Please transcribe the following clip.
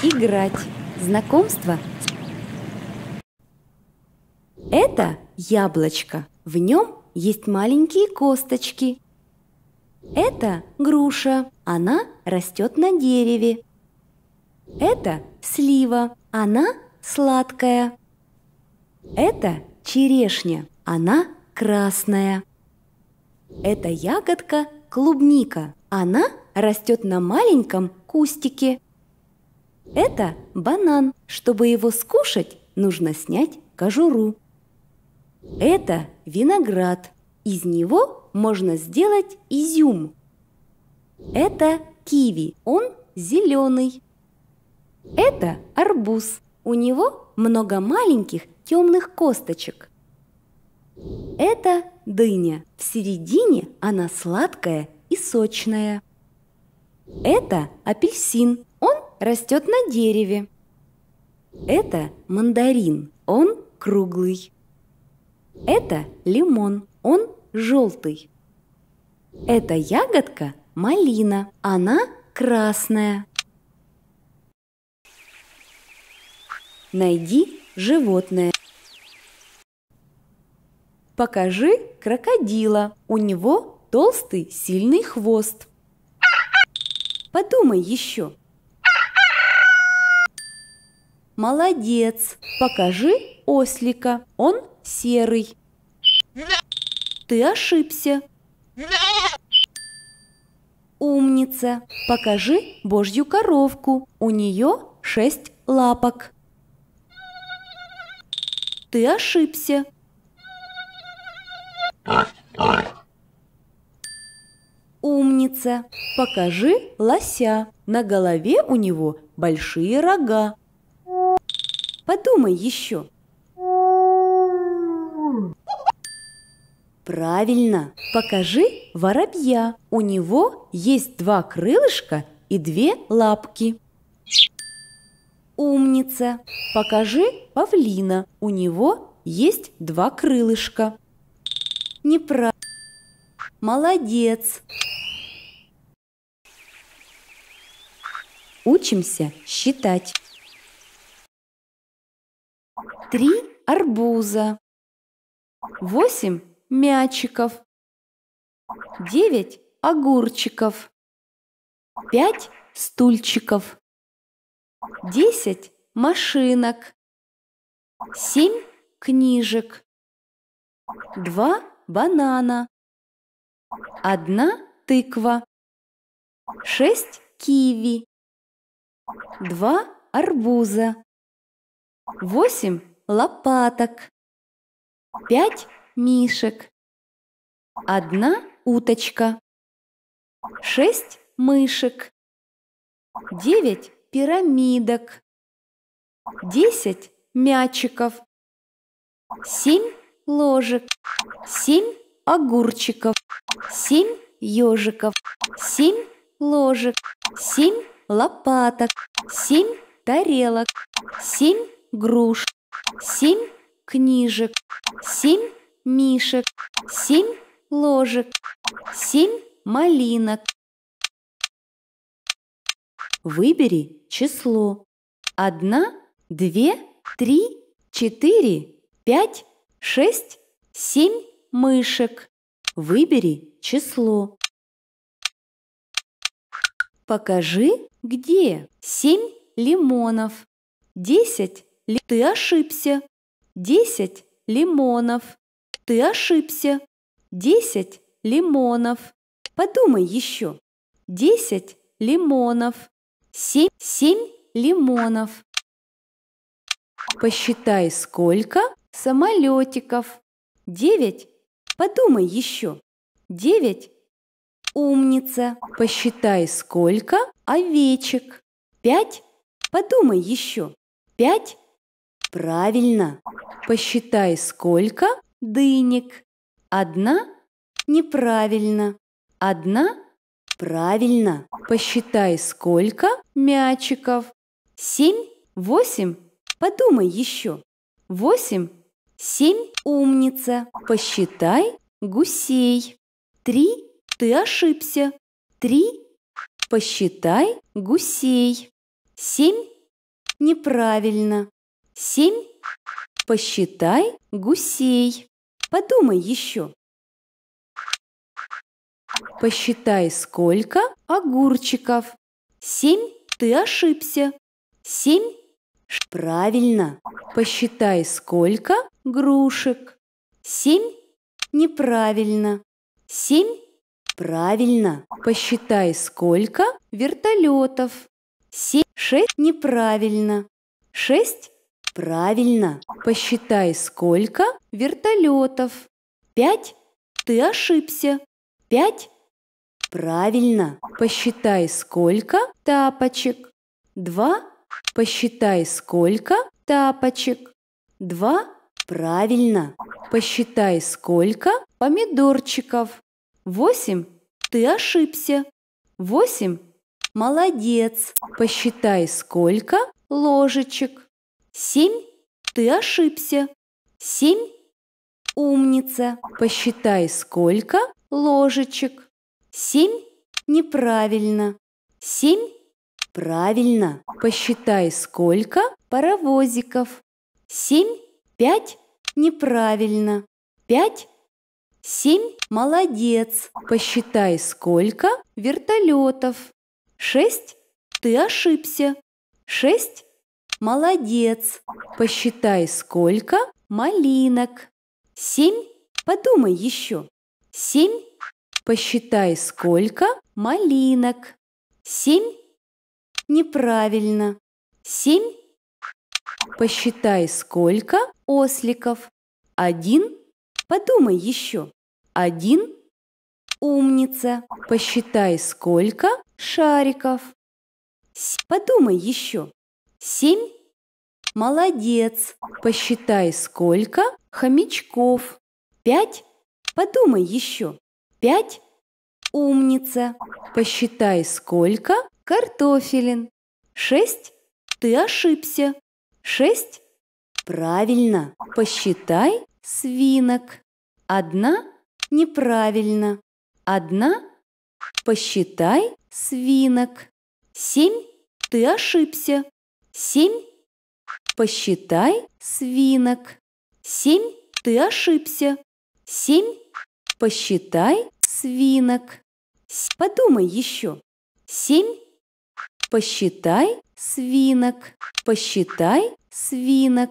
Играть. Знакомство. Это яблочко. В нем есть маленькие косточки. Это груша. Она растет на дереве. Это слива. Она сладкая. Это черешня. Она красная. Это ягодка клубника. Она растет на маленьком кустике. Это банан. Чтобы его скушать, нужно снять кожуру. Это виноград. Из него можно сделать изюм. Это киви. Он зеленый. Это арбуз. У него много маленьких темных косточек. Это дыня. В середине она сладкая и сочная. Это апельсин растет на дереве. Это мандарин, он круглый. Это лимон, он желтый. Это ягодка – малина, она красная. Найди животное. Покажи крокодила. У него толстый, сильный хвост. Подумай еще, Молодец! Покажи ослика. Он серый. Ты ошибся. Умница! Покажи божью коровку. У нее шесть лапок. Ты ошибся. Умница! Покажи лося. На голове у него большие рога. Подумай еще. Правильно. Покажи воробья. У него есть два крылышка и две лапки. Умница. Покажи павлина. У него есть два крылышка. Неправильно. Молодец. Учимся считать три арбуза, восемь мячиков, девять огурчиков, пять стульчиков, десять машинок, семь книжек, два банана, одна тыква, шесть киви, два арбуза, восемь лопаток, пять мишек, одна уточка, шесть мышек, девять пирамидок, десять мячиков, семь ложек, семь огурчиков, семь ежиков, семь ложек, семь лопаток, семь тарелок, семь груш, Семь книжек, семь мишек, семь ложек, семь малинок. Выбери число. Одна, две, три, четыре, пять, шесть, семь мышек. Выбери число. Покажи, где семь лимонов, десять ли... Ты ошибся. Десять лимонов. Ты ошибся. Десять лимонов. Подумай еще. Десять лимонов. Семь, семь лимонов. Посчитай, сколько самолетиков. Девять. Подумай еще. Девять. Умница. Посчитай, сколько овечек. Пять. Подумай еще. Пять. Правильно. Посчитай, сколько дынек. Одна неправильно. Одна правильно. Посчитай, сколько мячиков. Семь, восемь. Подумай еще. Восемь, семь, умница. Посчитай гусей. Три, ты ошибся. Три, посчитай гусей. Семь, неправильно. Семь. Посчитай гусей. Подумай еще. Посчитай, сколько огурчиков. Семь. Ты ошибся. Семь. Правильно. Посчитай, сколько грушек. Семь. Неправильно. Семь. Правильно. Посчитай, сколько вертолетов. Семь. Шесть. Неправильно. Шесть. Правильно. Посчитай, сколько вертолетов. Пять? Ты ошибся. Пять? Правильно. Посчитай, сколько тапочек. Два? Посчитай, сколько тапочек. Два? Правильно. Посчитай, сколько помидорчиков. Восемь? Ты ошибся. Восемь? Молодец. Посчитай, сколько ложечек. Семь? Ты ошибся. Семь? Умница. Посчитай, сколько ложечек. Семь? Неправильно. Семь? Правильно. Посчитай, сколько паровозиков. Семь? Пять? Неправильно. Пять? Семь? Молодец. Посчитай, сколько вертолетов. Шесть? Ты ошибся. Шесть? Молодец! Посчитай, сколько малинок. Семь? Подумай еще. Семь? Посчитай, сколько малинок. Семь? Неправильно. Семь? Посчитай, сколько осликов. Один? Подумай еще. Один? Умница. Посчитай, сколько шариков. Подумай еще. Семь? Молодец! Посчитай, сколько хомячков. Пять? Подумай еще. Пять? Умница! Посчитай, сколько картофелин. Шесть? Ты ошибся. Шесть? Правильно. Посчитай свинок. Одна? Неправильно. Одна? Посчитай свинок. Семь? Ты ошибся. Семь? Посчитай свинок. Семь? Ты ошибся. Семь? Посчитай свинок. Подумай еще. Семь? Посчитай свинок. Посчитай свинок.